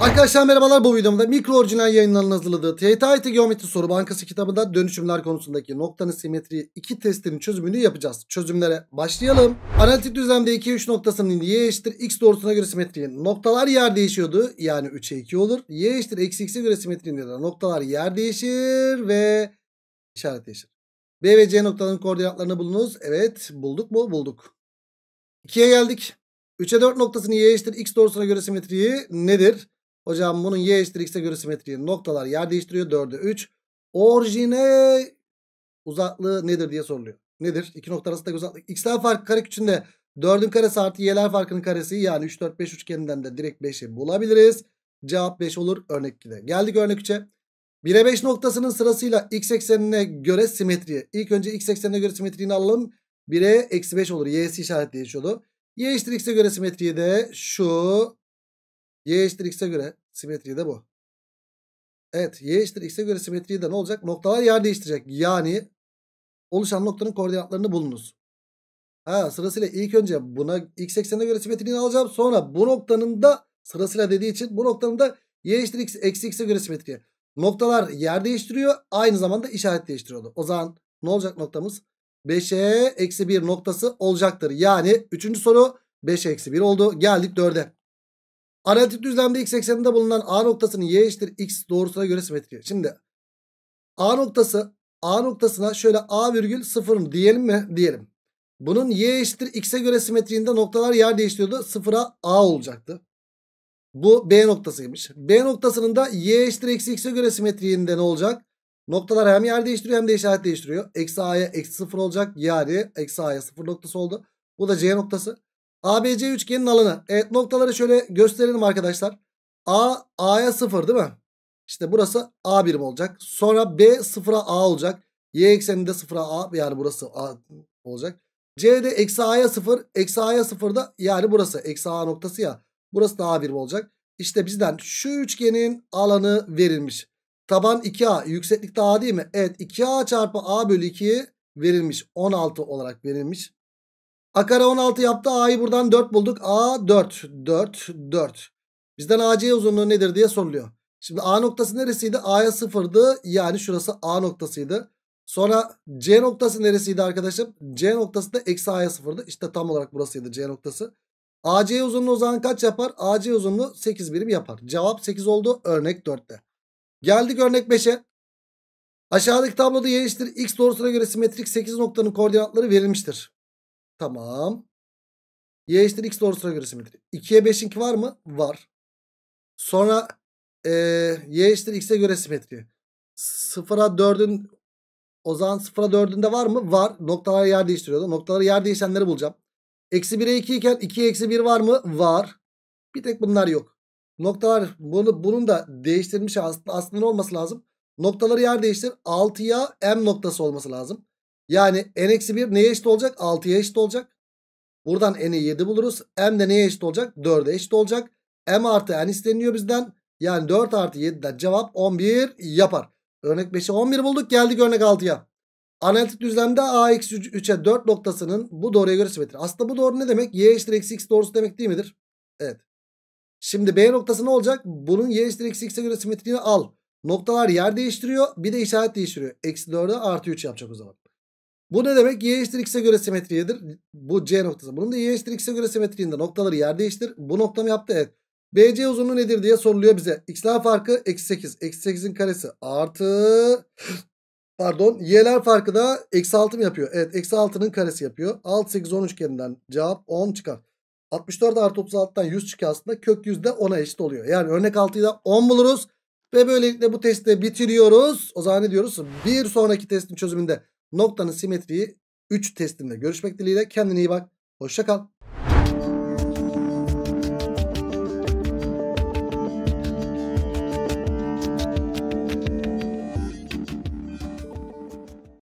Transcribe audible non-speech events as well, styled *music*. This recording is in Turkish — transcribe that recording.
Arkadaşlar merhabalar bu videomda mikro orijinal yayınlarının hazırladığı TYT Geometri Soru Bankası kitabında dönüşümler konusundaki noktanın simetri 2 testinin çözümünü yapacağız. Çözümlere başlayalım. Analitik düzlemde 2 3 noktasının y eşittir x doğrusuna göre simetriği noktalar yer değişiyordu. Yani 3'e 2 olur. y eşittir eksi x'e göre simetriğinde de noktalar yer değişir ve işaret değişir. B ve C noktaların koordinatlarını bulunuz. Evet bulduk mu? Bulduk. 2'ye geldik. 3'e 4 noktasının y eşittir x doğrusuna göre simetriği nedir? Hocam bunun y eşittir x'e göre simetriği noktalar yer değiştiriyor. 4'e 3. Orijine uzaklığı nedir diye soruluyor. Nedir? İki nokta arasında uzaklık. X'ler farkı kare küçüğünde 4'ün karesi artı y'ler farkının karesi. Yani 3, 4, 5 üçgeninden de direkt 5'i bulabiliriz. Cevap 5 olur örnek 2'de. Geldik örnek 3'e. 1'e 5 noktasının sırasıyla x eksenine göre simetriye İlk önce x eksenine göre simetriğini alalım. 1'e eksi 5 olur. Y'si işaretli yaşıyordu. Y eşittir x'e göre simetriye de şu Y eşittir x'e göre simetri de bu. Evet y eşittir x'e göre simetri de ne olacak? Noktalar yer değiştirecek. Yani oluşan noktanın koordinatlarını bulunuz. Ha sırasıyla ilk önce buna x eksenine göre simetriğini alacağım. Sonra bu noktanın da sırasıyla dediği için bu noktanın da y eşittir x eksi x'e göre simetriği. Noktalar yer değiştiriyor. Aynı zamanda işaret değiştiriyordu. O zaman ne olacak noktamız? 5'e eksi 1 noktası olacaktır. Yani 3. soru 5'e eksi 1 oldu. Geldik 4'e. Analitik düzlemde x ekseninde bulunan A noktasının y eşittir x doğrusuna göre simetri. Şimdi A noktası A noktasına şöyle A virgül sıfır diyelim mi? Diyelim. Bunun y eşittir x'e göre simetriğinde noktalar yer değiştiriyordu. Sıfıra A olacaktı. Bu B noktasıymış. B noktasının da y eşittir eksi x'e göre simetriğinde ne olacak? Noktalar hem yer değiştiriyor hem de işaret değiştiriyor. Eksi a'ya eksi sıfır olacak. Yani eksi a'ya sıfır noktası oldu. Bu da c noktası. ABC üçgenin alanı. Evet noktaları şöyle gösterelim arkadaşlar. A, A'ya 0 değil mi? İşte burası A birim olacak. Sonra B 0'a A olacak. Y ekseninde 0'a A yani burası A olacak. C'de eksi A'ya 0. Eksi A'ya 0 da yani burası. Eksi A noktası ya. Burası da A birim olacak. İşte bizden şu üçgenin alanı verilmiş. Taban 2A. yükseklik de A değil mi? Evet 2A çarpı A bölü 2 verilmiş. 16 olarak verilmiş. A kare 16 yaptı. A'yı buradan 4 bulduk. A 4. 4. 4. Bizden AC uzunluğu nedir diye soruluyor. Şimdi A noktası neresiydi? A'ya 0'dı. Yani şurası A noktasıydı. Sonra C noktası neresiydi arkadaşım? C noktası da eksi A'ya 0'dı. İşte tam olarak burasıydı C noktası. AC uzunluğu o zaman kaç yapar? AC uzunluğu 8 birim yapar. Cevap 8 oldu. Örnek 4'te. Geldik örnek 5'e. Aşağıdaki tabloda y eşittir x doğrusuna göre simetrik 8 noktanın koordinatları verilmiştir. Tamam. Y eşittir x doğrusuna göre simetri. 2'ye 5'inki var mı? Var. Sonra e, y eşittir x'e göre simetri. 0'a 4'ün o zaman 0'a 4'ünde var mı? Var. Noktaları yer değiştiriyordu. Noktaları yer değişenleri bulacağım. Eksi 1'e 2 iken 2'ye eksi 1 var mı? Var. Bir tek bunlar yok. Noktalar bunu, bunun da değiştirilmiş aslında, aslında olması lazım. Noktaları yer değiştir. 6'ya M noktası olması lazım. Yani n-1 neye eşit olacak? 6'ya eşit olacak. Buradan n'i 7 buluruz. m de neye eşit olacak? 4'e eşit olacak. m artı n isteniyor bizden. Yani 4 artı 7'den cevap 11 yapar. Örnek 5'e 11 bulduk. Geldik örnek 6'ya. Analitik düzlemde a eksi 3'e 4 noktasının bu doğruya göre simetri. Aslında bu doğru ne demek? y eşittir eksi x doğrusu demek değil midir? Evet. Şimdi b noktası ne olacak? Bunun y eşittir eksi x'e göre simetriğini al. Noktalar yer değiştiriyor. Bir de işaret değiştiriyor. Eksi 4'e artı 3 yapacak o zaman. Bu ne demek? Y eşittir x'e göre simetriyedir. Bu C noktası. Bunun da y eşittir x'e göre simetriğinde noktaları yer değiştir. Bu noktamı yaptı? Evet. BC uzunluğu nedir diye soruluyor bize. X'ler farkı eksi 8. Eksi 8'in karesi artı *gasps* pardon y'ler farkı da eksi 6 mı yapıyor? Evet eksi 6'nın karesi yapıyor. 6 8 13 üçgeninden cevap 10 çıkar. 64 artı 36'dan 100 çıkıyor aslında. Kök 100 de 10'a eşit oluyor. Yani örnek 6'yı da 10 buluruz. Ve böylelikle bu testi bitiriyoruz. O zaman ne diyoruz? Bir sonraki testin çözümünde Noktanın simetriği 3 testinde görüşmek dileğiyle. Kendine iyi bak. Hoşça kal.